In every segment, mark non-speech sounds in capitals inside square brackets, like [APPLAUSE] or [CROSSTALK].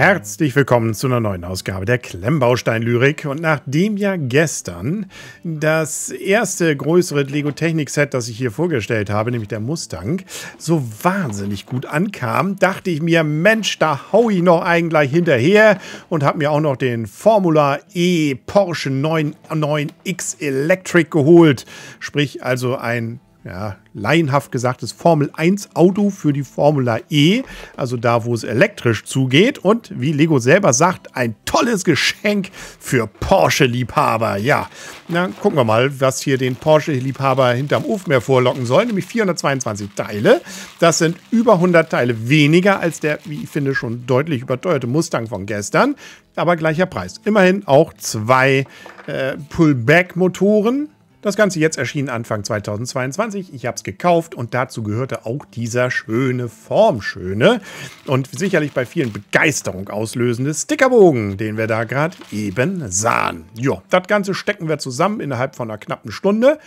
Herzlich willkommen zu einer neuen Ausgabe der Klemmbaustein-Lyrik. Und nachdem ja gestern das erste größere Lego-Technik-Set, das ich hier vorgestellt habe, nämlich der Mustang, so wahnsinnig gut ankam, dachte ich mir, Mensch, da hau ich noch einen gleich hinterher und habe mir auch noch den Formula E Porsche 99 x Electric geholt. Sprich also ein ja, laienhaft gesagtes Formel 1 Auto für die Formula E, also da, wo es elektrisch zugeht. Und wie Lego selber sagt, ein tolles Geschenk für Porsche-Liebhaber. Ja, dann gucken wir mal, was hier den Porsche-Liebhaber hinterm Ofen hervorlocken soll, nämlich 422 Teile. Das sind über 100 Teile weniger als der, wie ich finde, schon deutlich überteuerte Mustang von gestern. Aber gleicher Preis. Immerhin auch zwei äh, Pullback-Motoren das Ganze jetzt erschien Anfang 2022. Ich habe es gekauft und dazu gehörte auch dieser schöne Formschöne und sicherlich bei vielen Begeisterung auslösende Stickerbogen, den wir da gerade eben sahen. Ja, das Ganze stecken wir zusammen innerhalb von einer knappen Stunde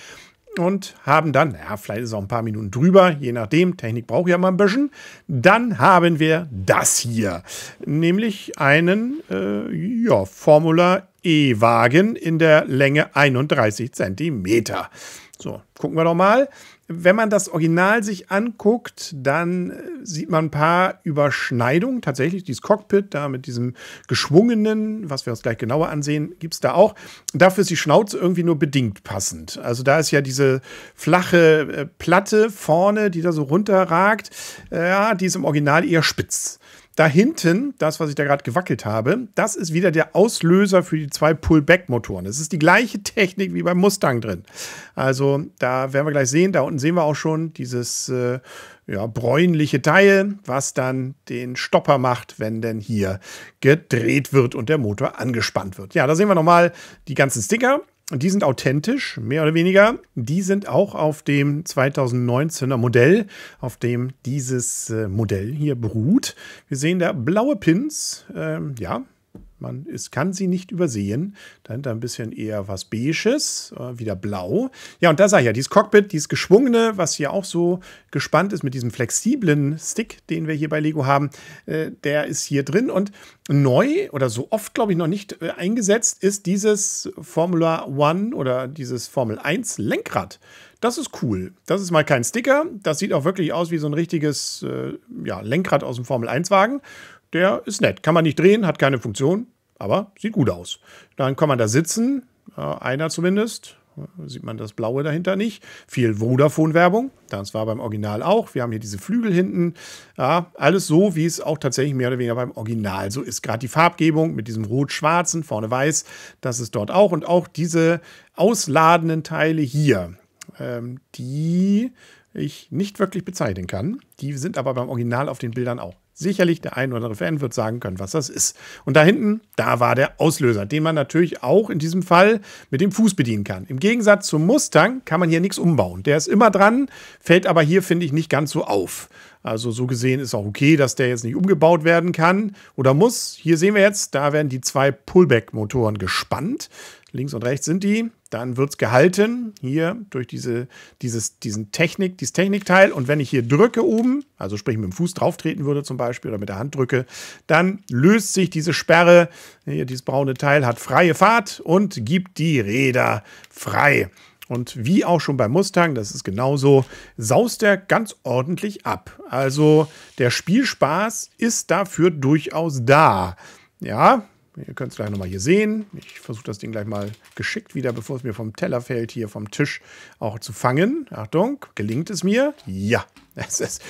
und haben dann, ja, vielleicht ist es auch ein paar Minuten drüber, je nachdem, Technik braucht ja mal ein bisschen, dann haben wir das hier, nämlich einen äh, ja, Formula E-Wagen in der Länge 31 cm. So, gucken wir doch mal. Wenn man das Original sich anguckt, dann äh, sieht man ein paar Überschneidungen. Tatsächlich, dieses Cockpit da mit diesem geschwungenen, was wir uns gleich genauer ansehen, gibt es da auch. Dafür ist die Schnauze irgendwie nur bedingt passend. Also da ist ja diese flache äh, Platte vorne, die da so runterragt. Äh, ja, die ist im Original eher spitz. Da hinten, das, was ich da gerade gewackelt habe, das ist wieder der Auslöser für die zwei Pullback-Motoren. Es ist die gleiche Technik wie beim Mustang drin. Also da werden wir gleich sehen. Da unten sehen wir auch schon dieses äh, ja, bräunliche Teil, was dann den Stopper macht, wenn denn hier gedreht wird und der Motor angespannt wird. Ja, da sehen wir nochmal die ganzen Sticker. Und die sind authentisch, mehr oder weniger. Die sind auch auf dem 2019er Modell, auf dem dieses äh, Modell hier beruht. Wir sehen da blaue Pins, ähm, ja, man ist, kann sie nicht übersehen. Dahinter ein bisschen eher was Beiges, äh, wieder blau. Ja, und da sah ich ja, dieses Cockpit, dieses geschwungene, was hier auch so gespannt ist mit diesem flexiblen Stick, den wir hier bei Lego haben, äh, der ist hier drin. Und neu oder so oft, glaube ich, noch nicht äh, eingesetzt ist dieses Formula One oder dieses Formel 1 Lenkrad. Das ist cool. Das ist mal kein Sticker. Das sieht auch wirklich aus wie so ein richtiges äh, ja, Lenkrad aus dem Formel-1-Wagen. Der ist nett. Kann man nicht drehen, hat keine Funktion aber sieht gut aus. Dann kann man da sitzen, äh, einer zumindest, sieht man das Blaue dahinter nicht. Viel Vodafone-Werbung, das war beim Original auch. Wir haben hier diese Flügel hinten. Ja, alles so, wie es auch tatsächlich mehr oder weniger beim Original so ist. Gerade die Farbgebung mit diesem rot-schwarzen, vorne weiß, das ist dort auch. Und auch diese ausladenden Teile hier, ähm, die ich nicht wirklich bezeichnen kann. Die sind aber beim Original auf den Bildern auch sicherlich der ein oder andere Fan wird sagen können, was das ist. Und da hinten, da war der Auslöser, den man natürlich auch in diesem Fall mit dem Fuß bedienen kann. Im Gegensatz zum Mustang kann man hier nichts umbauen. Der ist immer dran, fällt aber hier, finde ich, nicht ganz so auf. Also so gesehen ist auch okay, dass der jetzt nicht umgebaut werden kann oder muss. Hier sehen wir jetzt, da werden die zwei Pullback-Motoren gespannt. Links und rechts sind die dann wird es gehalten hier durch diese, dieses, diesen Technik, dieses Technikteil. Und wenn ich hier drücke oben, also sprich mit dem Fuß drauf treten würde zum Beispiel oder mit der Hand drücke, dann löst sich diese Sperre. Hier dieses braune Teil hat freie Fahrt und gibt die Räder frei. Und wie auch schon beim Mustang, das ist genauso, saust er ganz ordentlich ab. Also der Spielspaß ist dafür durchaus da. Ja, Ihr könnt es gleich nochmal hier sehen. Ich versuche das Ding gleich mal geschickt wieder, bevor es mir vom Teller fällt, hier vom Tisch auch zu fangen. Achtung, gelingt es mir? Ja, [LAUGHS] es ist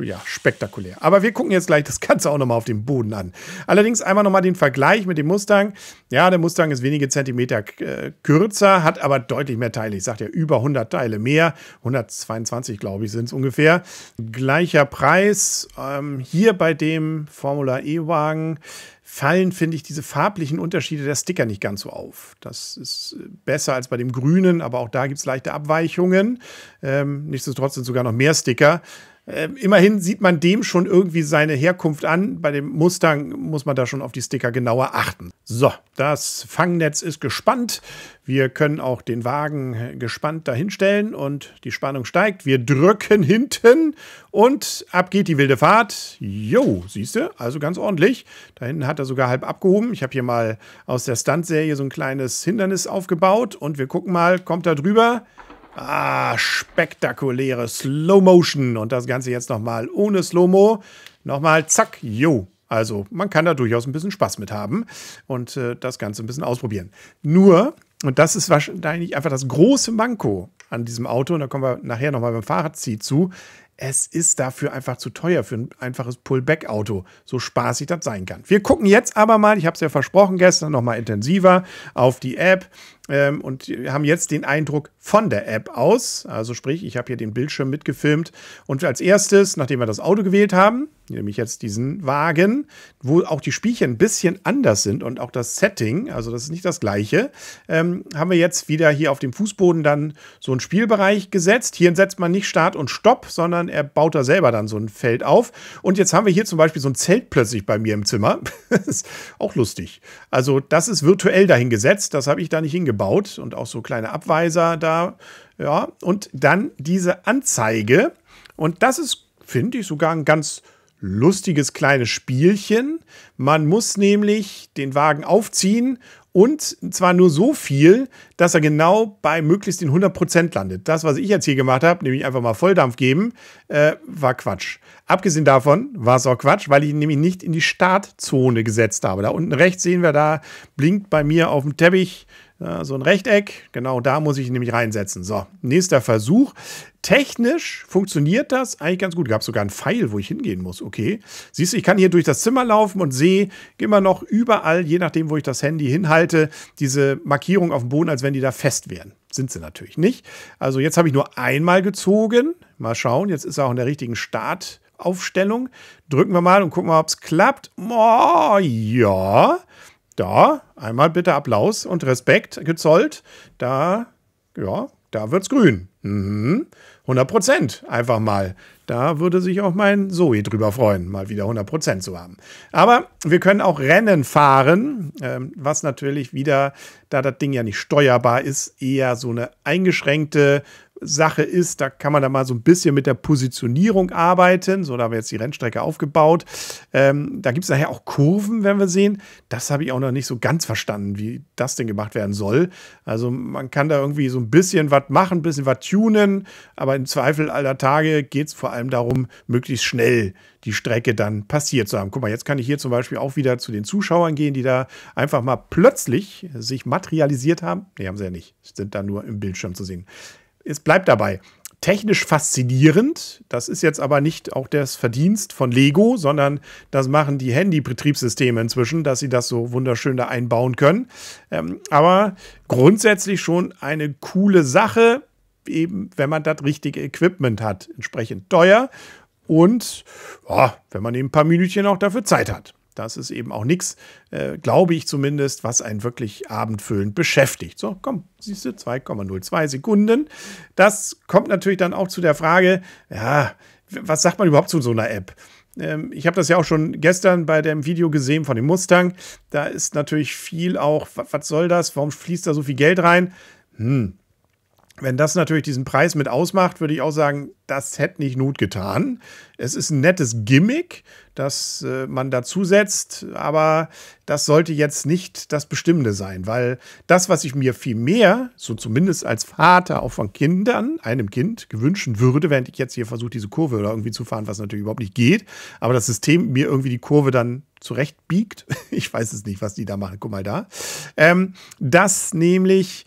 ja, spektakulär. Aber wir gucken jetzt gleich das Ganze auch nochmal auf dem Boden an. Allerdings einmal nochmal den Vergleich mit dem Mustang. Ja, der Mustang ist wenige Zentimeter äh, kürzer, hat aber deutlich mehr Teile. Ich sagte ja, über 100 Teile mehr. 122, glaube ich, sind es ungefähr. Gleicher Preis. Ähm, hier bei dem Formula E-Wagen fallen, finde ich, diese farblichen Unterschiede der Sticker nicht ganz so auf. Das ist äh, besser als bei dem grünen, aber auch da gibt es leichte Abweichungen. Ähm, nichtsdestotrotz sind sogar noch mehr Sticker. Ähm, immerhin sieht man dem schon irgendwie seine Herkunft an. Bei dem Mustang muss man da schon auf die Sticker genauer achten. So, das Fangnetz ist gespannt. Wir können auch den Wagen äh, gespannt dahinstellen und die Spannung steigt. Wir drücken hinten und ab geht die wilde Fahrt. Jo, siehst du, also ganz ordentlich. Da hinten hat er sogar halb abgehoben. Ich habe hier mal aus der Stunt-Serie so ein kleines Hindernis aufgebaut und wir gucken mal, kommt da drüber. Ah, spektakuläre Slow Motion und das Ganze jetzt nochmal ohne Slow-Mo. Nochmal zack, yo. Also man kann da durchaus ein bisschen Spaß mit haben und äh, das Ganze ein bisschen ausprobieren. Nur, und das ist wahrscheinlich einfach das große Manko an diesem Auto, und da kommen wir nachher nochmal beim Fahrradzieh zu, es ist dafür einfach zu teuer für ein einfaches Pullback-Auto, so spaßig das sein kann. Wir gucken jetzt aber mal, ich habe es ja versprochen gestern, nochmal intensiver auf die App ähm, und haben jetzt den Eindruck von der App aus. Also sprich, ich habe hier den Bildschirm mitgefilmt und als erstes, nachdem wir das Auto gewählt haben, nämlich jetzt diesen Wagen, wo auch die Spielchen ein bisschen anders sind und auch das Setting, also das ist nicht das gleiche, ähm, haben wir jetzt wieder hier auf dem Fußboden dann so einen Spielbereich gesetzt. Hier setzt man nicht Start und Stopp, sondern sondern er baut da selber dann so ein Feld auf. Und jetzt haben wir hier zum Beispiel so ein Zelt plötzlich bei mir im Zimmer. [LAUGHS] das ist auch lustig. Also das ist virtuell dahingesetzt, das habe ich da nicht hingebaut. Und auch so kleine Abweiser da. Ja, und dann diese Anzeige. Und das ist, finde ich, sogar ein ganz lustiges kleines Spielchen. Man muss nämlich den Wagen aufziehen und zwar nur so viel, dass er genau bei möglichst den 100% landet. Das, was ich jetzt hier gemacht habe, nämlich einfach mal Volldampf geben, äh, war Quatsch. Abgesehen davon war es auch Quatsch, weil ich ihn nämlich nicht in die Startzone gesetzt habe. Da unten rechts sehen wir, da blinkt bei mir auf dem Teppich so ein Rechteck, genau da muss ich nämlich reinsetzen. So, nächster Versuch. Technisch funktioniert das eigentlich ganz gut. Gab sogar einen Pfeil, wo ich hingehen muss. Okay. Siehst du, ich kann hier durch das Zimmer laufen und sehe immer noch überall, je nachdem, wo ich das Handy hinhalte, diese Markierung auf dem Boden, als wenn die da fest wären. Sind sie natürlich nicht. Also jetzt habe ich nur einmal gezogen. Mal schauen, jetzt ist er auch in der richtigen Startaufstellung. Drücken wir mal und gucken mal, ob es klappt. Oh, ja. Da, einmal bitte Applaus und Respekt gezollt. Da, ja, da wird's grün. Mhm. 100 Prozent einfach mal. Da würde sich auch mein Zoe drüber freuen, mal wieder 100 Prozent zu haben. Aber wir können auch Rennen fahren, ähm, was natürlich wieder, da das Ding ja nicht steuerbar ist, eher so eine eingeschränkte Sache ist, da kann man da mal so ein bisschen mit der Positionierung arbeiten. So, da haben wir jetzt die Rennstrecke aufgebaut. Ähm, da gibt es nachher auch Kurven, werden wir sehen. Das habe ich auch noch nicht so ganz verstanden, wie das denn gemacht werden soll. Also man kann da irgendwie so ein bisschen was machen, ein bisschen was tunen, aber im Zweifel aller Tage geht es vor allem darum, möglichst schnell die Strecke dann passiert zu haben. Guck mal, jetzt kann ich hier zum Beispiel auch wieder zu den Zuschauern gehen, die da einfach mal plötzlich sich materialisiert haben. Nee, haben sie ja nicht. Sind da nur im Bildschirm zu sehen es bleibt dabei. Technisch faszinierend, das ist jetzt aber nicht auch das Verdienst von Lego, sondern das machen die Handy-Betriebssysteme inzwischen, dass sie das so wunderschön da einbauen können. Ähm, aber grundsätzlich schon eine coole Sache, eben wenn man das richtige Equipment hat. Entsprechend teuer und oh, wenn man eben ein paar Minütchen auch dafür Zeit hat das ist eben auch nichts, äh, glaube ich zumindest, was einen wirklich abendfüllend beschäftigt. So, komm, siehst du, 2,02 Sekunden. Das kommt natürlich dann auch zu der Frage, ja, was sagt man überhaupt zu so einer App? Ähm, ich habe das ja auch schon gestern bei dem Video gesehen von dem Mustang. Da ist natürlich viel auch, was soll das? Warum fließt da so viel Geld rein? Hm, wenn das natürlich diesen Preis mit ausmacht, würde ich auch sagen, das hätte nicht Not getan. Es ist ein nettes Gimmick, das äh, man dazu setzt, aber das sollte jetzt nicht das Bestimmende sein, weil das, was ich mir vielmehr, so zumindest als Vater auch von Kindern, einem Kind gewünschen würde, während ich jetzt hier versuche, diese Kurve oder irgendwie zu fahren, was natürlich überhaupt nicht geht, aber das System mir irgendwie die Kurve dann zurechtbiegt. [LAUGHS] Ich weiß es nicht, was die da machen. Guck mal da. Ähm, dass nämlich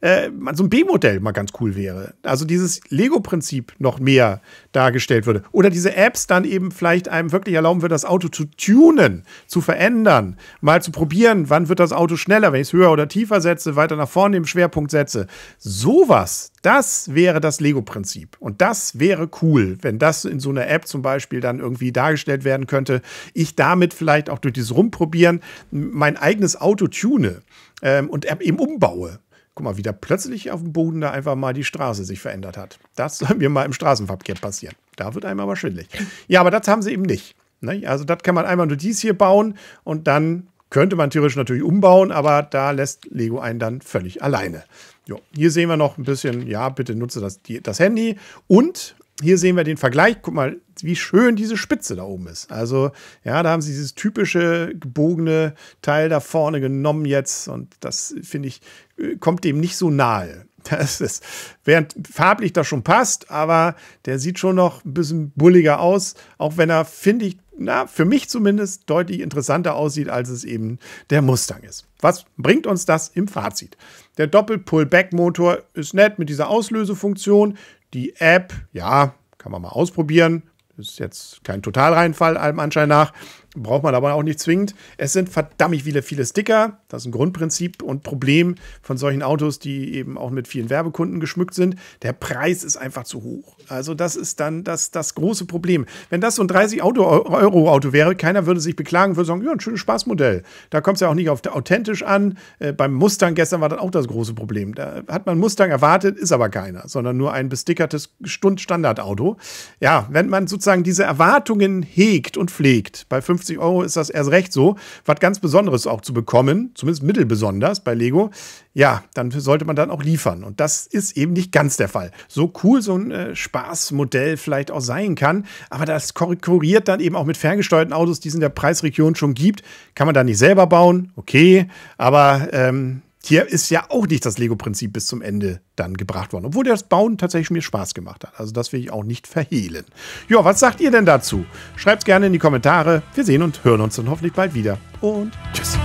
äh, so ein B-Modell mal ganz cool wäre. Also dieses Lego-Prinzip noch mehr dargestellt würde. Oder diese Apps dann eben vielleicht einem wirklich erlauben würde, das Auto zu tunen, zu verändern, mal zu probieren, wann wird das Auto schneller, wenn ich es höher oder tiefer setze, weiter nach vorne im Schwerpunkt setze. Sowas, das wäre das Lego-Prinzip. Und das wäre cool, wenn das in so einer App zum Beispiel dann irgendwie dargestellt werden könnte. Ich damit vielleicht auch durch dieses Rumprobieren mein eigenes Auto tune ähm, und eben umbaue. Guck mal, wie da plötzlich auf dem Boden da einfach mal die Straße sich verändert hat. Das [LAUGHS] soll mir mal im Straßenverkehr passieren. Da wird einem aber schwindelig. Ja, aber das haben sie eben nicht. Ne? Also das kann man einmal nur dies hier bauen und dann könnte man theoretisch natürlich umbauen, aber da lässt Lego einen dann völlig alleine. Jo. Hier sehen wir noch ein bisschen, ja, bitte nutze das, die, das Handy. Und hier sehen wir den Vergleich. Guck mal, wie schön diese Spitze da oben ist. Also, ja, da haben sie dieses typische gebogene Teil da vorne genommen jetzt und das finde ich, äh, kommt dem nicht so nahe. [LAUGHS] Das ist, während farblich das schon passt, aber der sieht schon noch ein bisschen bulliger aus, auch wenn er, finde ich, na, für mich zumindest deutlich interessanter aussieht, als es eben der Mustang ist. Was bringt uns das im Fazit? Der Doppel-Pullback-Motor ist nett mit dieser Auslösefunktion. Die App, ja, kann man mal ausprobieren. Das ist jetzt kein Totalreinfall allem Anschein nach, Braucht man aber auch nicht zwingend. Es sind verdammt viele, viele Sticker. Das ist ein Grundprinzip und Problem von solchen Autos, die eben auch mit vielen Werbekunden geschmückt sind. Der Preis ist einfach zu hoch. Also das ist dann das, das große Problem. Wenn das so ein 30-Euro-Auto wäre, keiner würde sich beklagen, würde sagen, ja, ein schönes Spaßmodell. Da kommt es ja auch nicht auf authentisch an. Äh, beim Mustang gestern war das auch das große Problem. Da hat man Mustang erwartet, ist aber keiner, sondern nur ein bestickertes Stund Standardauto. Ja, wenn man sozusagen diese Erwartungen hegt und pflegt bei 5 50 Euro ist das erst recht so, was ganz Besonderes auch zu bekommen, zumindest mittelbesonders bei Lego, ja, dann sollte man dann auch liefern. Und das ist eben nicht ganz der Fall. So cool so ein äh, Spaßmodell vielleicht auch sein kann, aber das konkurriert dann eben auch mit ferngesteuerten Autos, die es in der Preisregion schon gibt. Kann man da nicht selber bauen, okay, aber ähm, hier ist ja auch nicht das Lego-Prinzip bis zum Ende dann gebracht worden. Obwohl das Bauen tatsächlich mir Spaß gemacht hat. Also das will ich auch nicht verhehlen. Ja, was sagt ihr denn dazu? Schreibt gerne in die Kommentare. Wir sehen und hören uns dann hoffentlich bald wieder. Und tschüss.